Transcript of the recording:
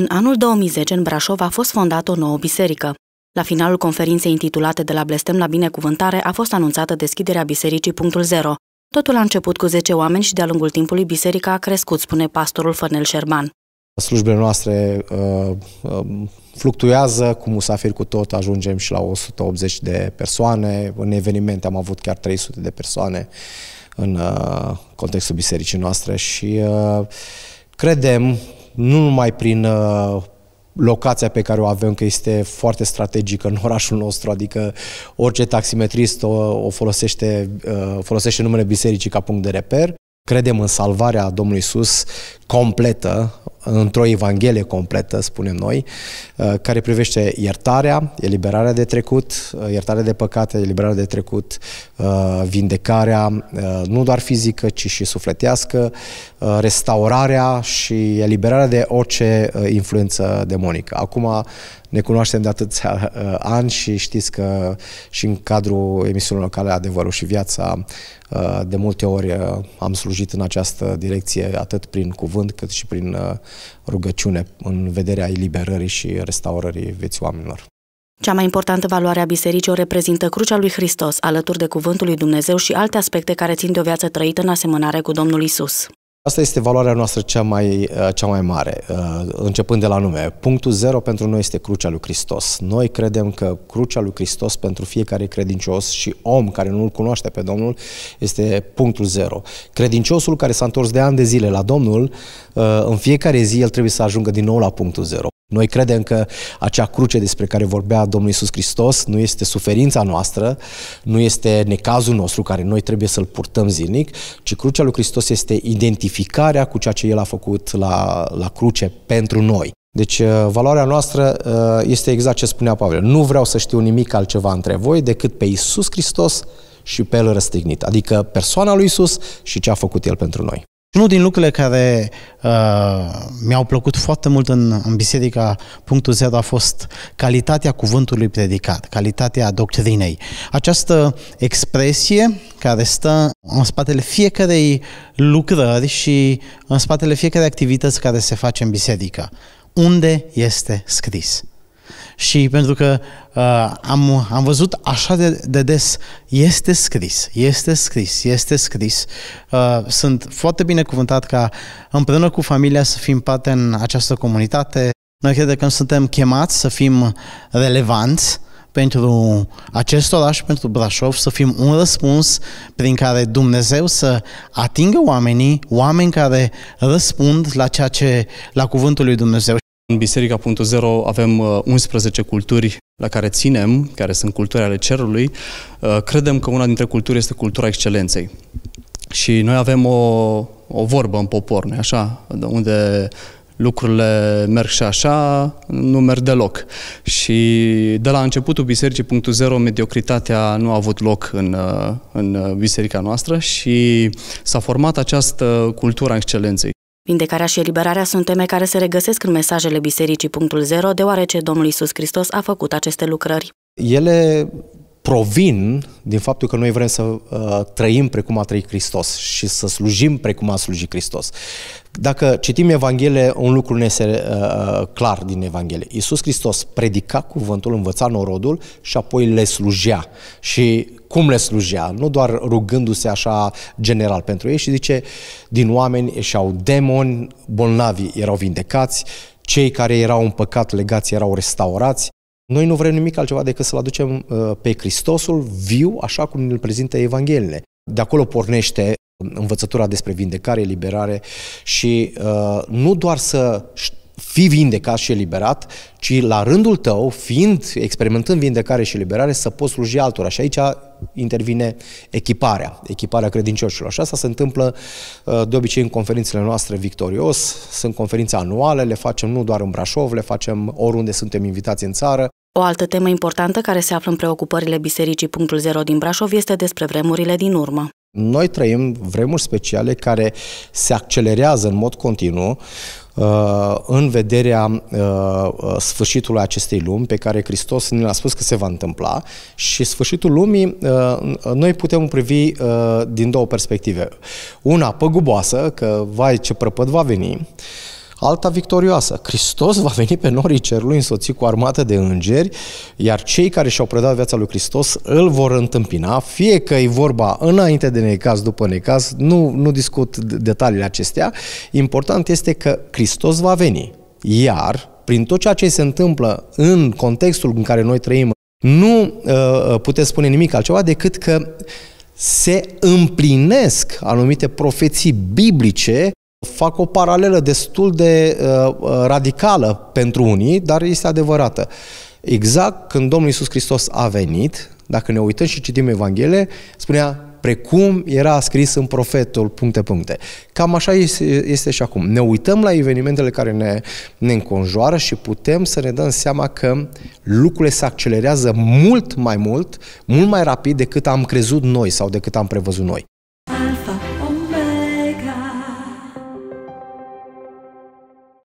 În anul 2010, în Brașov, a fost fondată o nouă biserică. La finalul conferinței intitulate De la blestem la binecuvântare a fost anunțată deschiderea Bisericii Punctul Zero. Totul a început cu 10 oameni și de-a lungul timpului biserica a crescut, spune pastorul Fănel Șerban. Slujbele noastre uh, uh, fluctuează, cu musafiri cu tot ajungem și la 180 de persoane, în evenimente am avut chiar 300 de persoane în uh, contextul bisericii noastre și uh, credem nu numai prin uh, locația pe care o avem, că este foarte strategică în orașul nostru, adică orice taximetrist o, o folosește, uh, folosește numele bisericii ca punct de reper. Credem în salvarea Domnului sus completă, într-o evanghelie completă, spunem noi, uh, care privește iertarea, eliberarea de trecut, uh, iertarea de păcate, eliberarea de trecut, uh, vindecarea, nu doar fizică, ci și sufletească, restaurarea și eliberarea de orice influență demonică. Acum ne cunoaștem de atâția ani și știți că și în cadrul emisiunii locale Adevărul și Viața de multe ori am slujit în această direcție atât prin cuvânt cât și prin rugăciune în vederea eliberării și restaurării vieții oamenilor. Cea mai importantă valoare a bisericii o reprezintă crucea lui Hristos, alături de cuvântul lui Dumnezeu și alte aspecte care țin de o viață trăită în asemănare cu Domnul Isus. Asta este valoarea noastră cea mai, uh, cea mai mare, uh, începând de la nume. Punctul zero pentru noi este crucea lui Hristos. Noi credem că crucea lui Hristos pentru fiecare credincios și om care nu-L cunoaște pe Domnul este punctul zero. Credinciosul care s-a întors de ani de zile la Domnul, uh, în fiecare zi el trebuie să ajungă din nou la punctul zero. Noi credem că acea cruce despre care vorbea Domnul Isus Hristos nu este suferința noastră, nu este necazul nostru care noi trebuie să-l purtăm zilnic, ci crucea lui Hristos este identificarea cu ceea ce El a făcut la, la cruce pentru noi. Deci uh, valoarea noastră uh, este exact ce spunea Pavel. Nu vreau să știu nimic altceva între voi decât pe Isus Hristos și pe El răstignit, adică persoana lui Isus și ce a făcut El pentru noi. Unul din lucrurile care uh, mi-au plăcut foarte mult în, în Biserica Punctul Zero a fost calitatea cuvântului predicat, calitatea doctrinei. Această expresie care stă în spatele fiecarei lucrări și în spatele fiecarei activități care se face în biserică. Unde este scris? Și pentru că uh, am, am văzut așa de, de des, este scris, este scris, este scris. Uh, sunt foarte bine cuvântat ca împreună cu familia să fim parte în această comunitate. Noi credem că suntem chemați să fim relevanți pentru acest oraș, pentru Brașov, să fim un răspuns prin care Dumnezeu să atingă oamenii, oameni care răspund la ceea ce, la cuvântul lui Dumnezeu. În Biserica avem 11 uh, culturi la care ținem, care sunt culturi ale cerului. Uh, credem că una dintre culturi este cultura excelenței. Și noi avem o, o vorbă în popor, nu așa? Unde lucrurile merg și așa, nu merg deloc. Și de la începutul Bisericii.0, mediocritatea nu a avut loc în, uh, în biserica noastră și s-a format această cultură a excelenței. Vindecarea și eliberarea sunt teme care se regăsesc în mesajele Bisericii punctul 0, deoarece Domnul Isus Hristos a făcut aceste lucrări. Ele provin din faptul că noi vrem să uh, trăim precum a trăit Hristos și să slujim precum a slujit Hristos. Dacă citim Evanghelie, un lucru ne este uh, uh, clar din Evanghelie. Iisus Hristos predica cuvântul, învăța norodul și apoi le slujea. Și cum le slujea, nu doar rugându-se așa general pentru ei și zice, din oameni ieșeau demoni, bolnavi erau vindecați, cei care erau în păcat legați erau restaurați. Noi nu vrem nimic altceva decât să-L aducem uh, pe Hristosul viu, așa cum îl prezintă Evangheliile. De acolo pornește învățătura despre vindecare, eliberare și uh, nu doar să fii vindecat și eliberat, ci la rândul tău, fiind, experimentând vindecare și eliberare, să poți sluji altora. Și aici intervine echiparea, echiparea credincioșilor. Și asta se întâmplă uh, de obicei în conferințele noastre Victorios, sunt conferințe anuale, le facem nu doar în Brașov, le facem oriunde suntem invitați în țară. O altă temă importantă care se află în preocupările Bisericii Punctul Zero din Brașov este despre vremurile din urmă. Noi trăim vremuri speciale care se accelerează în mod continuu uh, în vederea uh, uh, sfârșitului acestei lumi pe care Hristos ne-a spus că se va întâmpla și sfârșitul lumii noi putem privi din două perspective. Una păguboasă, că vai ce prăpăd va veni, Alta victorioasă, Hristos va veni pe norii cerului însoțit cu armată de îngeri, iar cei care și-au predat viața lui Hristos îl vor întâmpina, fie că e vorba înainte de necaz, după necaz, nu, nu discut detaliile acestea, important este că Hristos va veni, iar prin tot ceea ce se întâmplă în contextul în care noi trăim, nu uh, uh puteți spune nimic altceva decât că se împlinesc anumite profeții biblice Fac o paralelă destul de uh, uh, radicală pentru unii, dar este adevărată. Exact când Domnul Iisus Hristos a venit, dacă ne uităm și citim Evanghelie, spunea precum era scris în profetul, puncte, puncte. Cam așa este, este și acum. Ne uităm la evenimentele care ne, ne înconjoară și putem să ne dăm seama că lucrurile se accelerează mult mai mult, mult mai rapid decât am crezut noi sau decât am prevăzut noi.